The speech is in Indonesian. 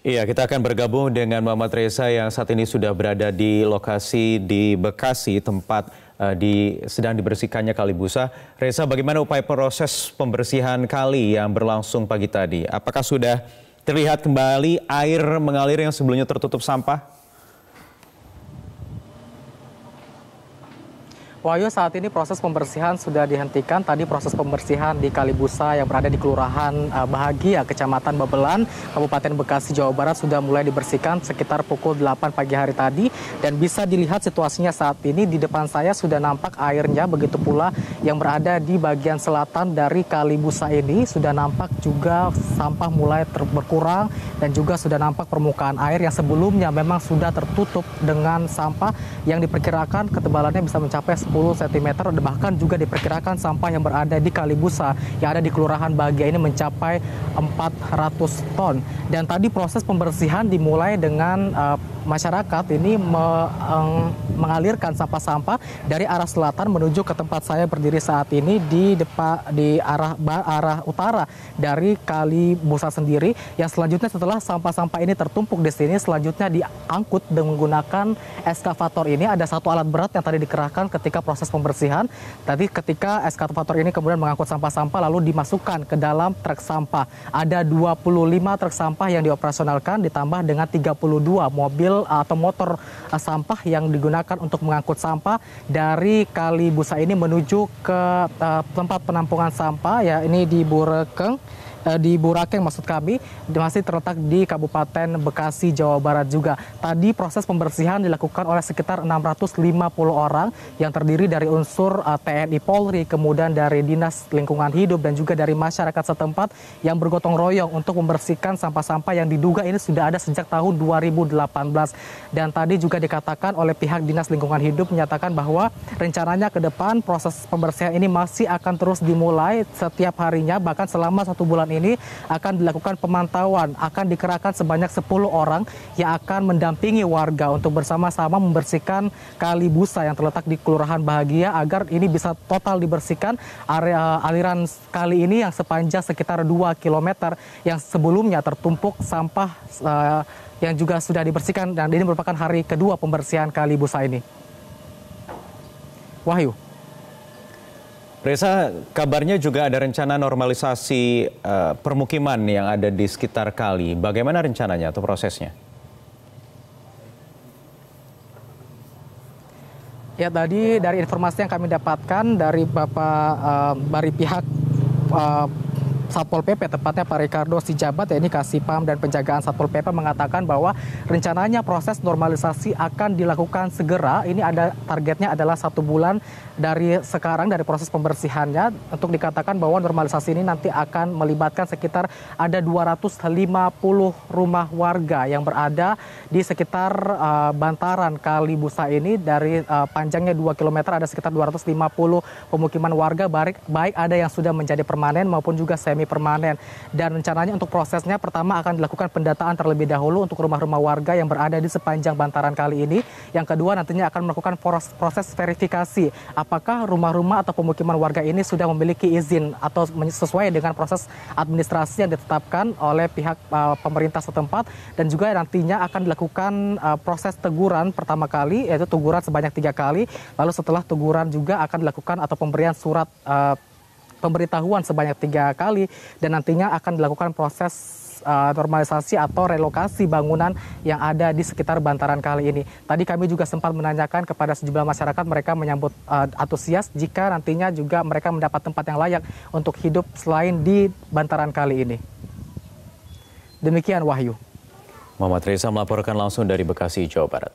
Iya, kita akan bergabung dengan Muhammad Reza yang saat ini sudah berada di lokasi di Bekasi, tempat uh, di sedang dibersihkannya kali busa. Reza, bagaimana upaya proses pembersihan kali yang berlangsung pagi tadi? Apakah sudah terlihat kembali air mengalir yang sebelumnya tertutup sampah? Wahyu, saat ini proses pembersihan sudah dihentikan. Tadi proses pembersihan di Kalibusa yang berada di Kelurahan eh, Bahagia, ya, Kecamatan Babelan, Kabupaten Bekasi, Jawa Barat sudah mulai dibersihkan sekitar pukul 8 pagi hari tadi. Dan bisa dilihat situasinya saat ini di depan saya sudah nampak airnya, begitu pula yang berada di bagian selatan dari Kalibusa ini sudah nampak juga sampah mulai berkurang dan juga sudah nampak permukaan air yang sebelumnya memang sudah tertutup dengan sampah yang diperkirakan ketebalannya bisa mencapai cm dan bahkan juga diperkirakan sampah yang berada di Kalibusa yang ada di Kelurahan Bahagia ini mencapai 400 ton. Dan tadi proses pembersihan dimulai dengan uh, masyarakat ini me, um, mengalirkan sampah-sampah dari arah selatan menuju ke tempat saya berdiri saat ini di depan di arah arah utara dari kali busa sendiri yang selanjutnya setelah sampah-sampah ini tertumpuk di sini selanjutnya diangkut dengan menggunakan eskavator ini ada satu alat berat yang tadi dikerahkan ketika proses pembersihan tadi ketika eskavator ini kemudian mengangkut sampah-sampah lalu dimasukkan ke dalam truk sampah. Ada 25 truk sampah yang dioperasionalkan ditambah dengan 32 mobil atau motor eh, sampah yang digunakan untuk mengangkut sampah dari Kali Busa ini menuju ke eh, tempat penampungan sampah ya ini di Burekeng Eh, di Burakeng maksud kami masih terletak di Kabupaten Bekasi Jawa Barat juga. Tadi proses pembersihan dilakukan oleh sekitar 650 orang yang terdiri dari unsur eh, TNI Polri, kemudian dari Dinas Lingkungan Hidup dan juga dari masyarakat setempat yang bergotong royong untuk membersihkan sampah-sampah yang diduga ini sudah ada sejak tahun 2018. Dan tadi juga dikatakan oleh pihak Dinas Lingkungan Hidup menyatakan bahwa rencananya ke depan proses pembersihan ini masih akan terus dimulai setiap harinya bahkan selama satu bulan ini akan dilakukan pemantauan, akan dikerahkan sebanyak 10 orang yang akan mendampingi warga untuk bersama-sama membersihkan kali busa yang terletak di Kelurahan Bahagia agar ini bisa total dibersihkan area eh, aliran kali ini yang sepanjang sekitar 2 km yang sebelumnya tertumpuk sampah eh, yang juga sudah dibersihkan dan ini merupakan hari kedua pembersihan kali busa ini. Wahyu. Reza, kabarnya juga ada rencana normalisasi uh, permukiman yang ada di sekitar kali. Bagaimana rencananya atau prosesnya? Ya tadi dari informasi yang kami dapatkan dari Bapak uh, dari pihak uh, Satpol PP, tepatnya Pak Ricardo Sijabat, yakni Kasipam dan penjagaan Satpol PP mengatakan bahwa rencananya proses normalisasi akan dilakukan segera. Ini ada targetnya adalah satu bulan dari sekarang dari proses pembersihannya untuk dikatakan bahwa normalisasi ini nanti akan melibatkan sekitar ada 250 rumah warga yang berada di sekitar uh, bantaran Kali Busa ini dari uh, panjangnya 2 km ada sekitar 250 pemukiman warga baik ada yang sudah menjadi permanen maupun juga semi semi permanen dan rencananya untuk prosesnya pertama akan dilakukan pendataan terlebih dahulu untuk rumah-rumah warga yang berada di sepanjang bantaran kali ini. Yang kedua nantinya akan melakukan proses verifikasi apakah rumah-rumah atau pemukiman warga ini sudah memiliki izin atau sesuai dengan proses administrasi yang ditetapkan oleh pihak uh, pemerintah setempat dan juga nantinya akan dilakukan uh, proses teguran pertama kali yaitu teguran sebanyak tiga kali lalu setelah teguran juga akan dilakukan atau pemberian surat uh, pemberitahuan sebanyak tiga kali dan nantinya akan dilakukan proses eh, normalisasi atau relokasi bangunan yang ada di sekitar bantaran kali ini. Tadi kami juga sempat menanyakan kepada sejumlah masyarakat, mereka menyambut uh, antusias jika nantinya juga mereka mendapat tempat yang layak untuk hidup selain di bantaran kali ini. Demikian Wahyu. Muhammad Reza melaporkan langsung dari Bekasi, Jawa Barat.